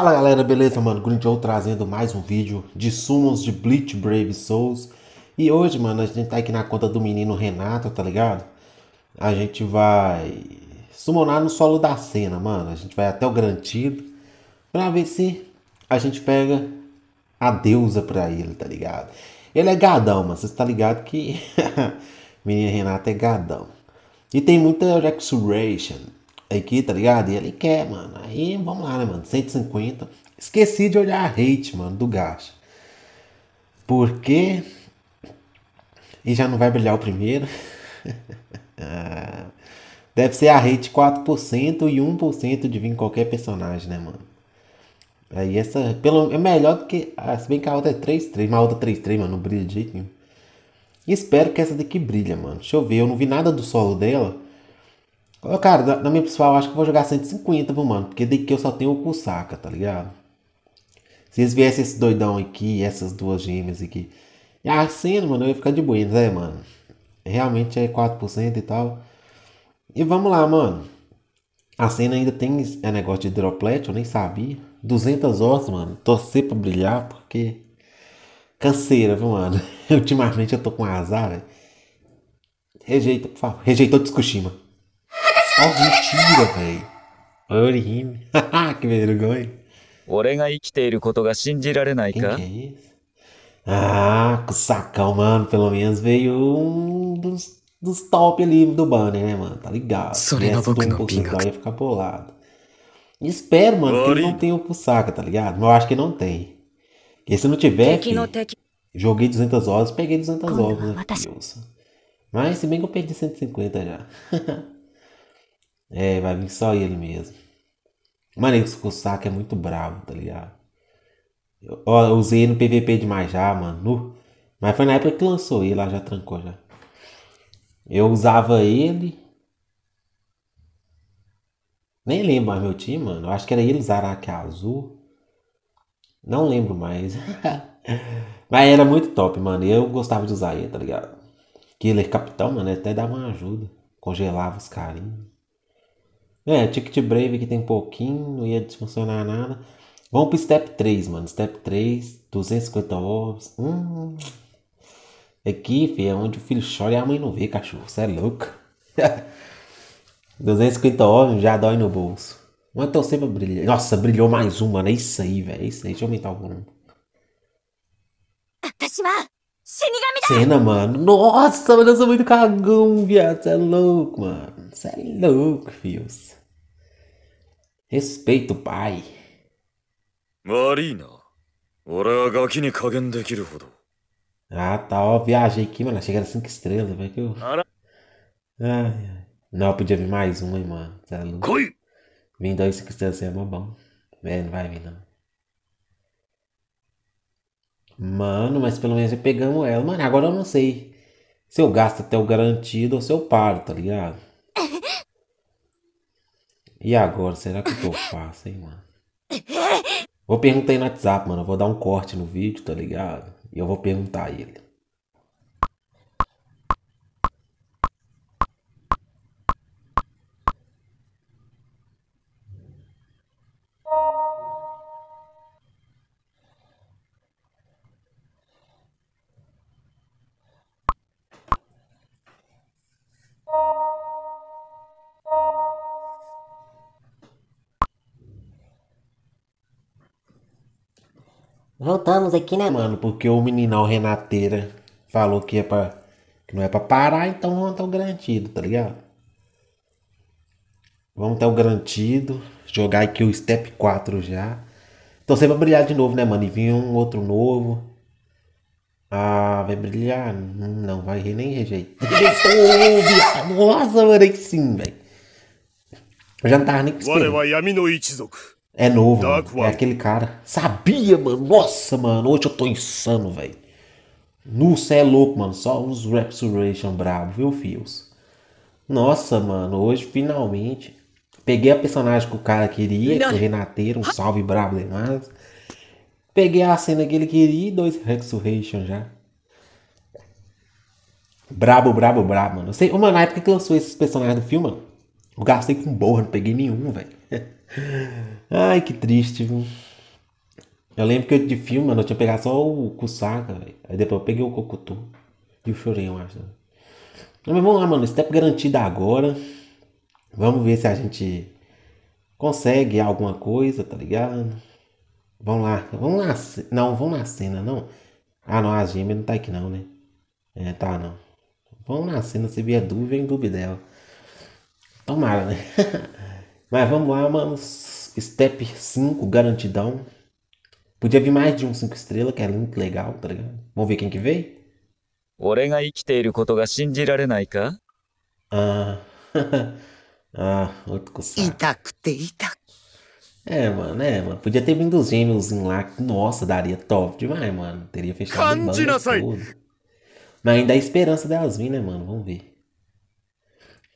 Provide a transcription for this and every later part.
Fala galera, beleza mano? Grinjow trazendo mais um vídeo de sumos de Bleach Brave Souls E hoje mano, a gente tá aqui na conta do menino Renato, tá ligado? A gente vai summonar no solo da cena, mano A gente vai até o garantido Pra ver se a gente pega a deusa pra ele, tá ligado? Ele é gadão, mano, você tá ligado que menino Renato é gadão E tem muita Rexuration aqui, tá ligado? E ele quer, mano. Aí vamos lá, né, mano? 150. Esqueci de olhar a rate, mano, do gacha. Porque. E já não vai brilhar o primeiro. Deve ser a rate 4% e 1% de vir em qualquer personagem, né, mano? Aí essa. Pelo, é melhor do que. Ah, se bem que a outra é 3-3, mas a outra 3-3, é mano, não brilha de jeito nenhum. Espero que essa daqui brilha, mano. Deixa eu ver, eu não vi nada do solo dela. Cara, na, na minha pessoal, acho que vou jogar 150, viu, mano? Porque daqui eu só tenho o Kusaka, tá ligado? Se eles viessem esse doidão aqui, essas duas gêmeas aqui. E a cena, mano, eu ia ficar de buenas, é, mano. Realmente é 4% e tal. E vamos lá, mano. A cena ainda tem é negócio de droplet, eu nem sabia. 200 horas, mano. Torcer pra brilhar, porque. Canseira, viu, mano? Ultimamente eu tô com azar, velho. Rejeita, por favor. Rejeitou de Tsukushima. Ó, mentira, velho. Orihime. Haha, que vergonha. 俺が生きていることが信じられないか que é Ah, com o sacão, mano. Pelo menos veio um dos, dos top ali do banner, né, mano? Tá ligado. それが Tivesse 僕 um の Pokémon ia ficar bolado. Espero, mano, que ele não tenha o Kusaka, tá ligado? Mas eu acho que não tem. Porque se não tiver, 敵の joguei 200 horas, peguei 200 horas, né, Mas- se bem que eu perdi 150 já. Haha. É, vai vir só ele mesmo. Mano, o saco é muito bravo, tá ligado? Eu, ó, eu usei ele no PVP demais já, mano. No, mas foi na época que lançou ele, lá já trancou já. Eu usava ele. Nem lembro mais meu time, mano. Eu acho que era ele, Zarak Azul. Não lembro mais. Mas era muito top, mano. Eu gostava de usar ele, tá ligado? Killer Capitão, mano, até dava uma ajuda. Congelava os carinhos. É, Ticket Brave que tem pouquinho, não ia desfuncionar nada. Vamos pro Step 3, mano. Step 3, 250 orbs. Hum. Aqui, filho, é onde o filho chora e a mãe não vê, cachorro. Você é louco. 250 orbs já dói no bolso. Mas então sempre brilha. Nossa, brilhou mais um, mano. É isso aí, velho. É isso aí. Deixa eu aumentar o volume. Cena, mano. Nossa, mano, eu sou muito cagão, viado. Você é louco, mano. Você é louco, filhos. Respeito, o pai. Marina, ah, tá, ó, viajei aqui, mano. Chegaram 5 estrelas, velho. Que eu... Ai, ai. Não, podia vir mais um, hein, mano. Tá louco. Vim dois 5 estrelas é mó bom. É, não vai vir, não. Mano, mas pelo menos pegamos ela. Mano, agora eu não sei se eu gasto até o garantido ou se eu paro, tá ligado? E agora, será que, que eu faço, hein, mano? Vou perguntar aí no WhatsApp, mano. Eu vou dar um corte no vídeo, tá ligado? E eu vou perguntar a ele. Voltamos aqui, né, mano? Porque o meninão Renateira falou que, é pra, que não é pra parar, então vamos ter o garantido, tá ligado? Vamos ter o garantido. Jogar aqui o Step 4 já. Então você vai brilhar de novo, né, mano? E vir um outro novo. Ah, vai brilhar? Não, vai nem rejeitar. Nossa, mano, que sim, velho. Eu já não tava nem com é novo, mano. é aquele cara. Sabia, mano. Nossa, mano. Hoje eu tô insano, velho. Nu, é louco, mano. Só uns Resurrection brabo, viu, Fios? Nossa, mano. Hoje, finalmente. Peguei a personagem que o cara queria, que o Renateiro, um salve brabo demais. Peguei a cena que ele queria e dois Resurrection já. Brabo, brabo, brabo, mano. sei, mano, na época que lançou esses personagens do filme, mano, eu gastei com borra, não peguei nenhum, velho. Ai, que triste, viu? Eu lembro que eu, de filme, mano, eu tinha pegado só o Kusaka, véio. aí depois eu peguei o Kokuto e o Chorei, eu acho. Mas vamos lá, mano, step tá garantida agora. Vamos ver se a gente consegue alguma coisa, tá ligado? Vamos lá, vamos lá, não, vamos na cena, não. Ah, não, a gêmea não tá aqui não, né? É, tá, não. Vamos na cena, se vier dúvida, em dúvida dela. Tomara, né? Mas vamos lá, é mano. Step 5, garantidão. Podia vir mais de um 5 estrelas, que é muito legal, tá ligado? Vamos ver quem que veio? Ah, ah, outro coçado. Itacute, É, mano, é, mano. Podia ter vindo os gêmeos lá. que, Nossa, daria top demais, mano. Teria fechado o banco Mas ainda há é esperança delas vir, né, mano? Vamos ver.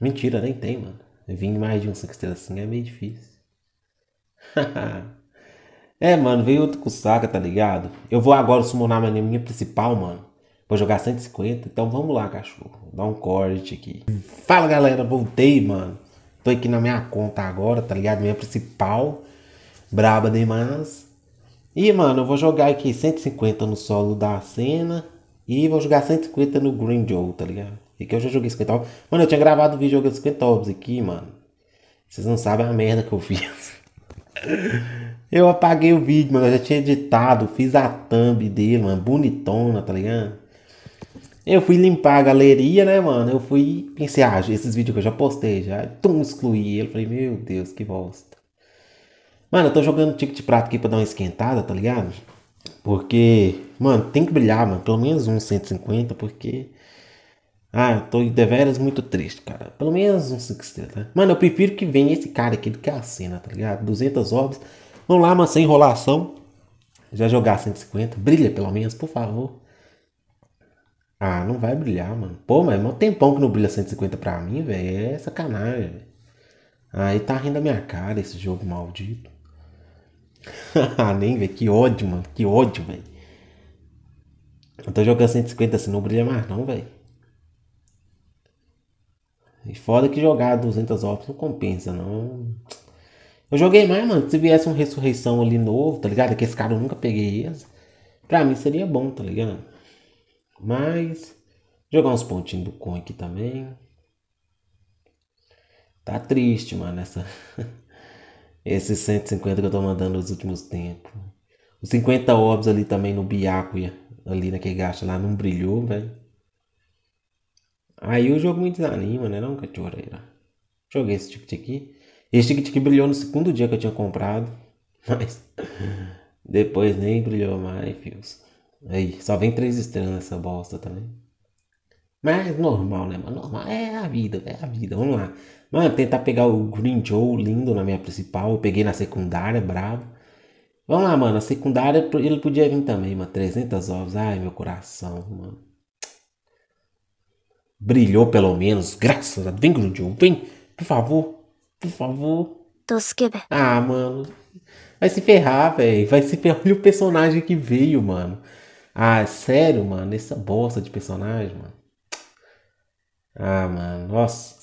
Mentira, nem tem, mano. Vim mais de um 5 estrelas assim é meio difícil. é, mano, veio outro com saga, tá ligado? Eu vou agora summonar minha minha principal, mano. Vou jogar 150, então vamos lá, cachorro. Dá um corte aqui. Fala, galera, voltei, mano. Tô aqui na minha conta agora, tá ligado? Minha principal. Braba demais. E, mano, eu vou jogar aqui 150 no solo da cena. E vou jogar 150 no Green Joe, tá ligado? E que eu já joguei 50 Mano, eu tinha gravado o vídeo jogando 50 aqui, mano. Vocês não sabem a merda que eu fiz. eu apaguei o vídeo, mano. Eu já tinha editado, fiz a thumb dele, mano. Bonitona, tá ligado? Eu fui limpar a galeria, né, mano? Eu fui. Pensei, ah, esses vídeos que eu já postei, já. Tum, excluí ele. Falei, meu Deus, que bosta. Mano, eu tô jogando ticket de prato aqui pra dar uma esquentada, tá ligado? Porque, mano, tem que brilhar, mano. Pelo menos uns 150, porque ah, tô de veras muito triste, cara. Pelo menos um 5 estrelas, né? Mano, eu prefiro que venha esse cara aqui do que a cena, tá ligado? 200 obras, Vamos lá, mas sem enrolação. Já jogar 150. Brilha pelo menos, por favor. Ah, não vai brilhar, mano. Pô, mas é um tempão que não brilha 150 pra mim, velho. É sacanagem, velho. Aí tá rindo a minha cara esse jogo maldito. Ah, nem, velho. Que ódio, mano. Que ódio, velho. Eu tô jogando 150 assim, não brilha mais não, velho. E foda que jogar 200 obras não compensa, não. Eu joguei mais, mano. Se viesse uma ressurreição ali novo, tá ligado? Que esse cara eu nunca peguei eles. Pra mim seria bom, tá ligado? Mas. Jogar uns pontinhos do Con aqui também. Tá triste, mano, essa. Esses 150 que eu tô mandando nos últimos tempos. Os 50 orbs ali também no Biaco, ali naquele gacha lá, não brilhou, velho. Aí o jogo me desanima, né não, Cachoeira? Joguei esse ticket aqui Esse ticket aqui brilhou no segundo dia que eu tinha comprado. Mas depois nem brilhou mais, filhos. Aí, só vem três estrelas nessa bosta também. Mas é normal, né, mano? Normal. É a vida, é a vida. Vamos lá. Mano, tentar pegar o Green Joe lindo na minha principal. Eu peguei na secundária, brabo. Vamos lá, mano. A secundária ele podia vir também, mano. 300 ovos. Ai, meu coração, mano. Brilhou pelo menos, graças a Deus. Vem, vem, por favor, por favor. Ah, mano, vai se ferrar, velho. Vai se ferrar. Olha o personagem que veio, mano. Ah, sério, mano, essa bosta de personagem, mano. Ah, mano, nossa.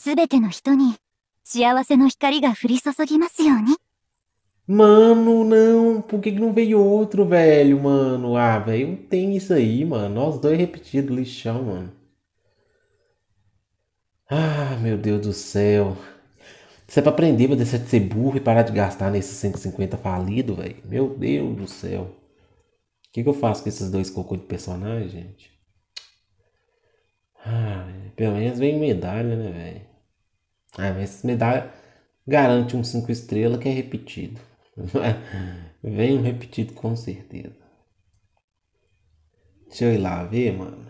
Mano, não, por que, que não veio outro, velho, mano? Ah, velho, tem isso aí, mano. Nós dois repetidos, lixão, mano. Ah, meu Deus do céu. Isso é pra aprender, pra deixar de ser burro e parar de gastar nesses 150 falido, velho. Meu Deus do céu. O que, que eu faço com esses dois cocô de personagem, gente? Ah, pelo menos vem medalha, né, velho? Ah, mas medalha garante um 5 estrelas que é repetido. vem um repetido com certeza. Deixa eu ir lá ver, mano.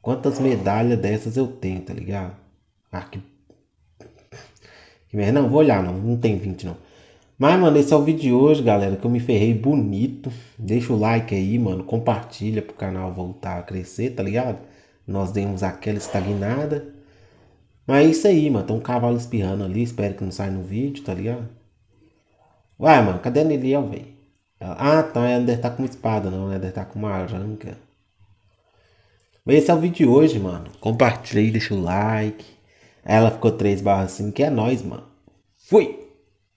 Quantas medalhas dessas eu tenho, tá ligado? Ah, que. que merda. Não, vou olhar, não. Não tem 20, não. Mas, mano, esse é o vídeo de hoje, galera. Que eu me ferrei bonito. Deixa o like aí, mano. Compartilha pro canal voltar a crescer, tá ligado? Nós demos aquela estagnada. Mas é isso aí, mano. Tem um cavalo espirrando ali. Espero que não saia no vídeo, tá ligado? Vai, mano. Cadê a Neliel, velho? Ah, tá. Ela é deve estar tá com uma espada, não. Ela é deve estar tá com uma aranca. Mas esse é o vídeo de hoje, mano. Compartilha aí, deixa o like. Ela ficou 3 barra 5, que é nóis, mano. Fui!